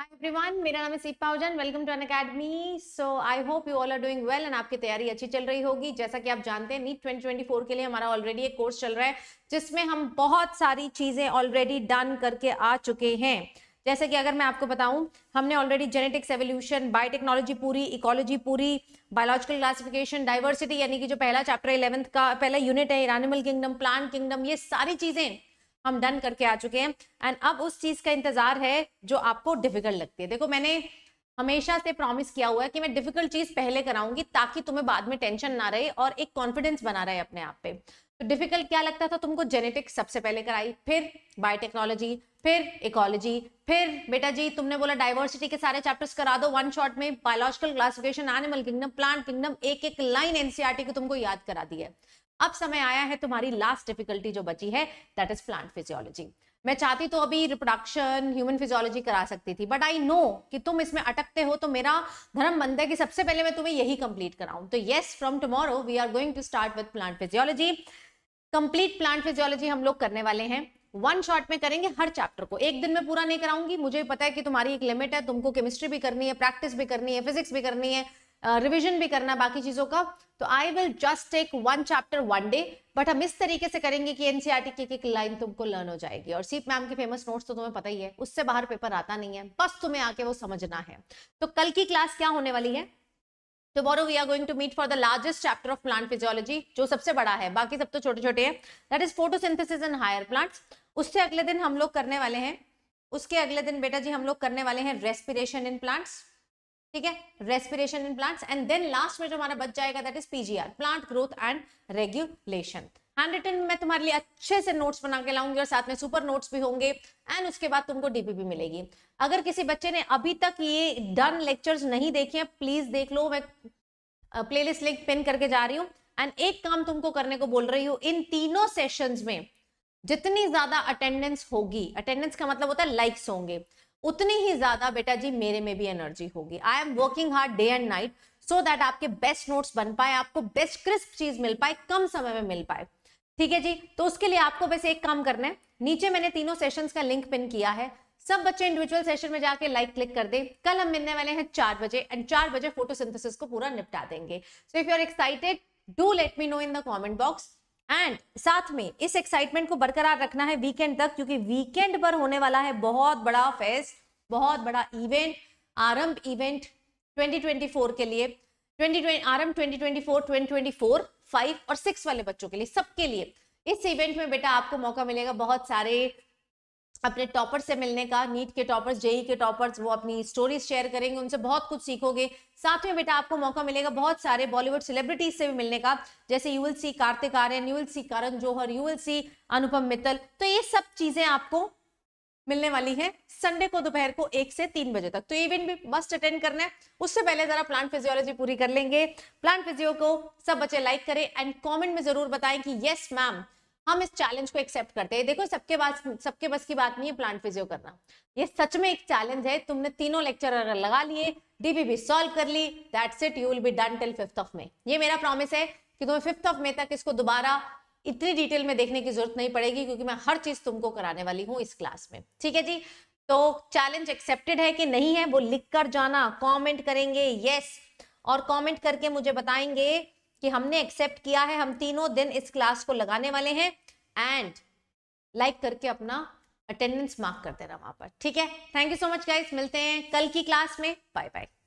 Hi मेरा नाम है Seep Pahujan welcome to Unacademy so I hope you all are doing well and आपकी तैयारी अच्छी चल रही होगी जैसा कि आप जानते हैं नीट 2024 के लिए हमारा ऑलरेडी एक कोर्स चल रहा है जिसमें हम बहुत सारी चीज़ें ऑलरेडी डन करके आ चुके हैं जैसे कि अगर मैं आपको बताऊं हमने ऑलरेडी जेनेटिक्स एवोल्यूशन बायोटेक्नोलॉजी पूरी इकोलॉजी पूरी बायोलॉजिकल क्लासिफिकेशन डाइवर्सिटी यानी कि जो पहला चैप्टर इलेवंथ का पहला यूनिट है एनिमल किंगडम प्लांट किंगडम ये सारी चीज़ें हम डन करके आ चुके हैं एंड अब उस चीज का इंतजार है जो आपको डिफिकल्ट लगती है देखो मैंने हमेशा से प्रॉमिस किया हुआ है कि मैं डिफिकल्ट चीज पहले कराऊंगी ताकि तुम्हें बाद में टेंशन ना रहे और एक कॉन्फिडेंस बना रहे अपने आप पे तो डिफिकल्ट क्या लगता था तुमको जेनेटिक्स सबसे पहले कराई फिर बायोटेक्नोलॉजी फिर इकोलॉजी फिर बेटा जी तुमने बोला डाइवर्सिटी के सारे चैप्टर्स करा दो वन शॉट में biological classification animal kingdom plant kingdom एक एक लाइन एनसीआरटी को तुमको याद करा दी है अब समय आया है तुम्हारी लास्ट डिफिकल्टी जो बची है दैट इज प्लांट फिजियोलॉजी मैं चाहती तो अभी रिप्रोडक्शन ह्यूमन फिजियोलॉजी करा सकती थी बट आई नो कि तुम इसमें अटकते हो तो मेरा धर्म बनता है कि सबसे पहले मैं तुम्हें यही कंप्लीट कराऊं तो yes from tomorrow we are going to start with plant physiology complete plant physiology हम लोग करने वाले हैं वन शॉट में करेंगे हर चैप्टर को एक दिन में पूरा नहीं कराऊंगी मुझे पता है कि तुम्हारी एक लिमिट है तुमको केमिस्ट्री भी करनी है प्रैक्टिस भी करनी है फिजिक्स भी करनी है रिविजन भी करना बाकी चीजों का तो I will just take one chapter one day but हम इस तरीके से करेंगे कि एनसीआरटी e की एक लाइन तुमको लर्न हो जाएगी और सीप मैम के फेमस नोट्स तो तुम्हें पता ही है उससे बाहर पेपर आता नहीं है बस तुम्हें आके वो समझना है तो कल की क्लास क्या होने वाली है tomorrow we are going to meet for the largest chapter of plant physiology जो सबसे बड़ा है बाकी सब तो छोटे छोटे हैं that is photosynthesis in higher plants उससे अगले दिन हम लोग करने वाले हैं उसके अगले दिन बेटा जी हम लोग करने वाले हैं रेस्पिरेशन इन प्लांट्स ठीक है respiration in plants and then last में जो हमारा बच जाएगा that is PGR plant growth and regulation handwritten में तुम्हारे लिए अच्छे से नोट्स बना के लाऊंगी और साथ में सुपर नोट्स भी होंगे एंड उसके बाद तुमको डीपी भी मिलेगी अगर किसी बच्चे ने अभी तक ये डन लेक्चर्स नहीं देखे हैं प्लीज देख लो मैं प्लेलिस्ट लिंक पिन करके जा रही हूँ एंड एक काम तुमको करने को बोल रही हूँ इन तीनों सेशन में जितनी ज्यादा अटेंडेंस होगी अटेंडेंस का मतलब होता है लाइक्स होंगे उतनी ही ज्यादा बेटा जी मेरे में भी एनर्जी होगी I am working hard day and night so that आपके बेस्ट नोट्स बन पाए आपको बेस्ट क्रिस्प चीज मिल पाए कम समय में मिल पाए ठीक है जी तो उसके लिए आपको बस एक काम करना है नीचे मैंने तीनों सेशन का लिंक पिन किया है सब बच्चे इंडिविजुअल सेशन में जाके लाइक क्लिक कर दें कल हम मिलने वाले हैं चार बजे एंड चार बजे फोटोसिंथेसिस को पूरा निपटा देंगे so if you are excited do let me know in the comment box and साथ में इस एक्साइटमेंट को बरकरार रखना है वीकेंड तक क्योंकि वीकेंड पर होने वाला है बहुत बड़ा फेस्ट बहुत बड़ा इवेंट आरंभ इवेंट 2024 के लिए 2020 आरंभ 2024 2024 फाइव और सिक्स वाले बच्चों के लिए सबके लिए इस इवेंट में बेटा आपको मौका मिलेगा बहुत सारे अपने टॉपर्स से मिलने का नीट के टॉपर्स जेई e के टॉपर्स वो अपनी स्टोरीज शेयर करेंगे उनसे बहुत कुछ सीखोगे साथ में बेटा आपको मौका मिलेगा बहुत सारे बॉलीवुड सेलिब्रिटीज से भी मिलने का जैसे you will see Kartik Aaryan you will see Karan Johar you will see Anupam Mittal तो ये सब चीजें आपको मिलने वाली है संडे को दोपहर को एक से तीन बजे तक तो इवेंट भी मस्ट अटेंड करना है उससे पहले जरा प्लांट फिजियोलॉजी पूरी कर लेंगे प्लांट फिजियो को सब बच्चे लाइक करें एंड कॉमेंट में जरूर बताएं कि यस मैम हम इस चैलेंज को एक्सेप्ट करते हैं देखो सबके पास सबके बस की बात नहीं है प्लांट फिजियो करना ये सच में एक चैलेंज है तुमने तीनों लेक्चर अगर लगा लिए डीबीबी सॉल्व कर ली that's it you will be done till fifth of May ये मेरा प्रॉमिस है कि तुम्हें फिफ्थ ऑफ मे तक इसको दोबारा इतनी डिटेल में देखने की जरूरत नहीं पड़ेगी क्योंकि मैं हर चीज तुमको कराने वाली हूँ इस क्लास में ठीक है जी तो चैलेंज एक्सेप्टेड है कि नहीं है वो लिख कर जाना कॉमेंट करेंगे यस और कमेंट करके मुझे बताएंगे कि हमने एक्सेप्ट किया है हम तीनों दिन इस क्लास को लगाने वाले हैं एंड लाइक like करके अपना अटेंडेंस मार्क कर देना वहां पर ठीक है thank you so much guys मिलते हैं कल की क्लास में बाय बाय